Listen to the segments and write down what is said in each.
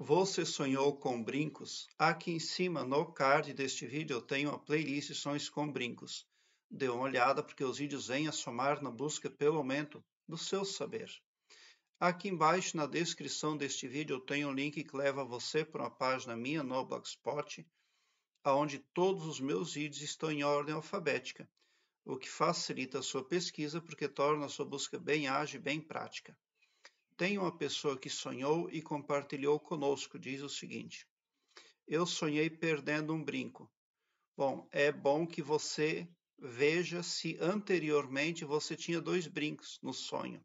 Você sonhou com brincos? Aqui em cima no card deste vídeo eu tenho a playlist Sonhos com Brincos. Dê uma olhada porque os vídeos vêm a somar na busca pelo aumento do seu saber. Aqui embaixo na descrição deste vídeo eu tenho um link que leva você para uma página minha no Blogspot, onde todos os meus vídeos estão em ordem alfabética, o que facilita a sua pesquisa porque torna a sua busca bem ágil e bem prática. Tem uma pessoa que sonhou e compartilhou conosco, diz o seguinte: Eu sonhei perdendo um brinco. Bom, é bom que você veja se anteriormente você tinha dois brincos no sonho.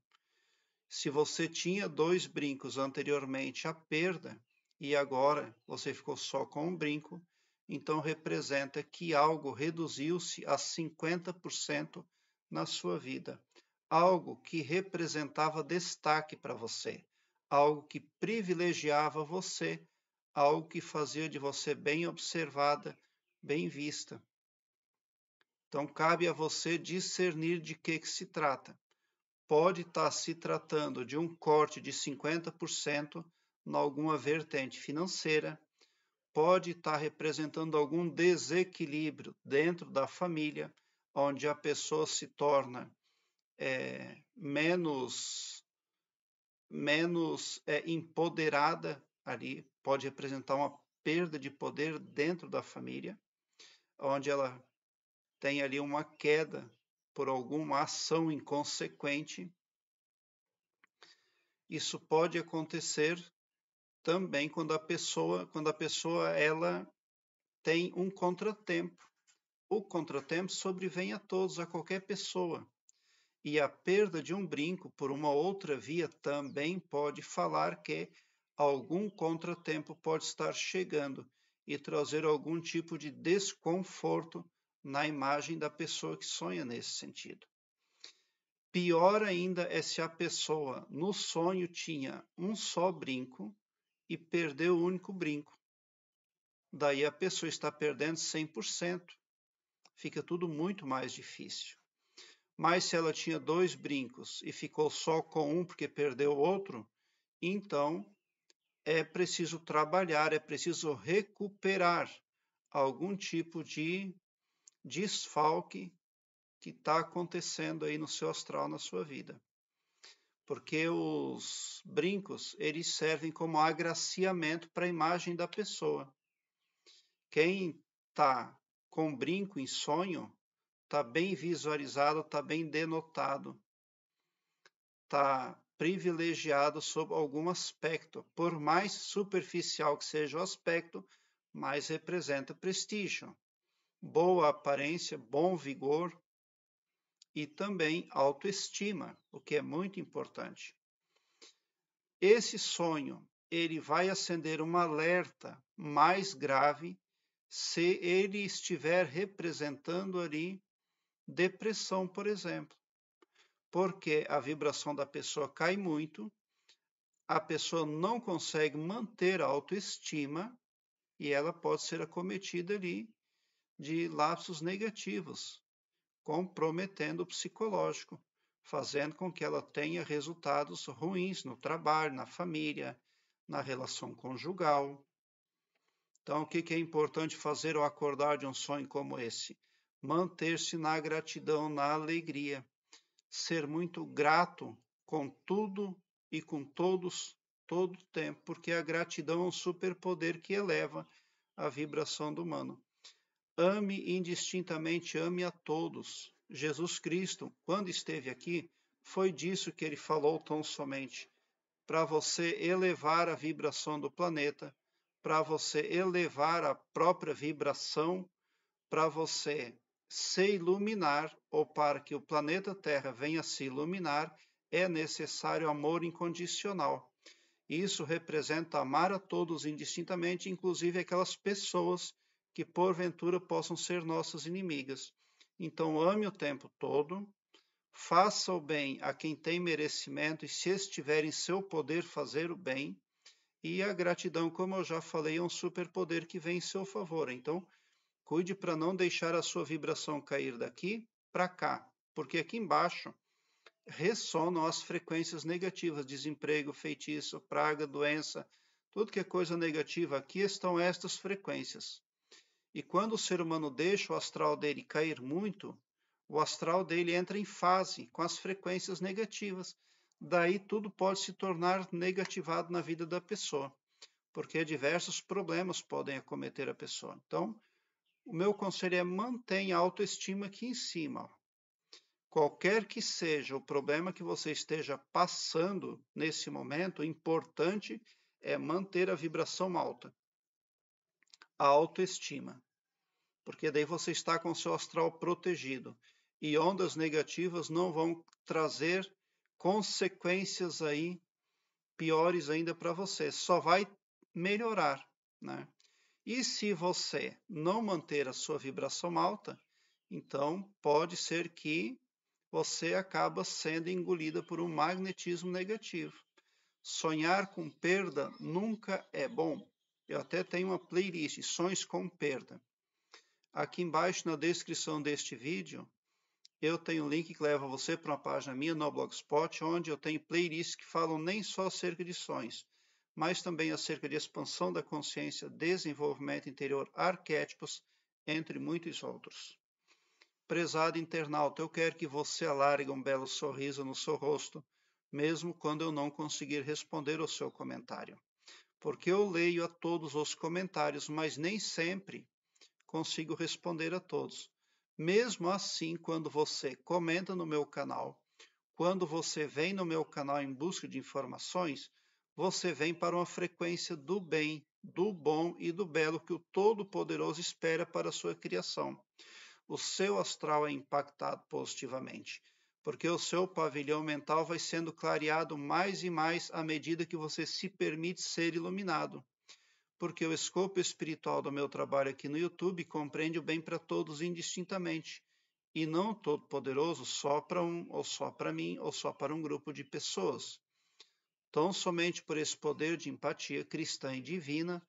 Se você tinha dois brincos anteriormente à perda e agora você ficou só com um brinco, então representa que algo reduziu-se a 50% na sua vida algo que representava destaque para você, algo que privilegiava você, algo que fazia de você bem observada, bem vista. Então cabe a você discernir de que, que se trata. Pode estar tá se tratando de um corte de 50% em alguma vertente financeira, pode estar tá representando algum desequilíbrio dentro da família, onde a pessoa se torna é, menos, menos é, empoderada ali, pode representar uma perda de poder dentro da família, onde ela tem ali uma queda por alguma ação inconsequente. Isso pode acontecer também quando a pessoa, quando a pessoa ela tem um contratempo. O contratempo sobrevém a todos, a qualquer pessoa e a perda de um brinco por uma outra via também pode falar que algum contratempo pode estar chegando e trazer algum tipo de desconforto na imagem da pessoa que sonha nesse sentido. Pior ainda é se a pessoa no sonho tinha um só brinco e perdeu o único brinco. Daí a pessoa está perdendo 100%. Fica tudo muito mais difícil. Mas se ela tinha dois brincos e ficou só com um porque perdeu o outro, então é preciso trabalhar, é preciso recuperar algum tipo de desfalque que está acontecendo aí no seu astral, na sua vida. Porque os brincos, eles servem como agraciamento para a imagem da pessoa. Quem está com brinco em sonho, está bem visualizado, está bem denotado, está privilegiado sob algum aspecto. Por mais superficial que seja o aspecto, mais representa prestígio, boa aparência, bom vigor e também autoestima, o que é muito importante. Esse sonho, ele vai acender um alerta mais grave se ele estiver representando ali depressão, por exemplo, porque a vibração da pessoa cai muito, a pessoa não consegue manter a autoestima e ela pode ser acometida ali de lapsos negativos, comprometendo o psicológico, fazendo com que ela tenha resultados ruins no trabalho, na família, na relação conjugal. Então, o que é importante fazer ao acordar de um sonho como esse? manter-se na gratidão, na alegria, ser muito grato com tudo e com todos todo o tempo, porque a gratidão é um superpoder que eleva a vibração do humano. Ame indistintamente, ame a todos. Jesus Cristo, quando esteve aqui, foi disso que ele falou tão somente, para você elevar a vibração do planeta, para você elevar a própria vibração, para você se iluminar ou para que o planeta Terra venha se iluminar, é necessário amor incondicional. Isso representa amar a todos indistintamente, inclusive aquelas pessoas que porventura possam ser nossas inimigas. Então, ame o tempo todo, faça o bem a quem tem merecimento e se estiver em seu poder fazer o bem. E a gratidão, como eu já falei, é um superpoder que vem em seu favor. Então, Cuide para não deixar a sua vibração cair daqui para cá, porque aqui embaixo ressonam as frequências negativas, desemprego, feitiço, praga, doença, tudo que é coisa negativa, aqui estão estas frequências. E quando o ser humano deixa o astral dele cair muito, o astral dele entra em fase com as frequências negativas. Daí tudo pode se tornar negativado na vida da pessoa, porque diversos problemas podem acometer a pessoa. Então, o meu conselho é mantenha a autoestima aqui em cima. Qualquer que seja o problema que você esteja passando nesse momento, o importante é manter a vibração alta, a autoestima. Porque daí você está com seu astral protegido e ondas negativas não vão trazer consequências aí piores ainda para você, só vai melhorar, né? E se você não manter a sua vibração alta, então pode ser que você acaba sendo engolida por um magnetismo negativo. Sonhar com perda nunca é bom. Eu até tenho uma playlist Sonhos com Perda. Aqui embaixo na descrição deste vídeo, eu tenho um link que leva você para uma página minha no Blogspot, onde eu tenho playlists que falam nem só acerca de sonhos, mas também acerca de expansão da consciência, desenvolvimento interior, arquétipos, entre muitos outros. Prezado internauta, eu quero que você alargue um belo sorriso no seu rosto, mesmo quando eu não conseguir responder ao seu comentário. Porque eu leio a todos os comentários, mas nem sempre consigo responder a todos. Mesmo assim, quando você comenta no meu canal, quando você vem no meu canal em busca de informações, você vem para uma frequência do bem, do bom e do belo que o Todo-Poderoso espera para a sua criação. O seu astral é impactado positivamente, porque o seu pavilhão mental vai sendo clareado mais e mais à medida que você se permite ser iluminado. Porque o escopo espiritual do meu trabalho aqui no YouTube compreende o bem para todos indistintamente, e não todo poderoso só para um, ou só para mim, ou só para um grupo de pessoas. Tão somente por esse poder de empatia cristã e divina,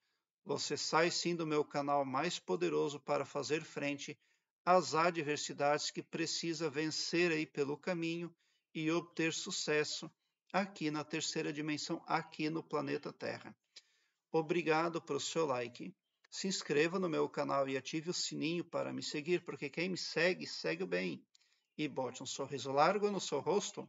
você sai sim do meu canal mais poderoso para fazer frente às adversidades que precisa vencer aí pelo caminho e obter sucesso aqui na terceira dimensão, aqui no planeta Terra. Obrigado pelo seu like. Se inscreva no meu canal e ative o sininho para me seguir, porque quem me segue, segue bem. E bote um sorriso largo no seu rosto.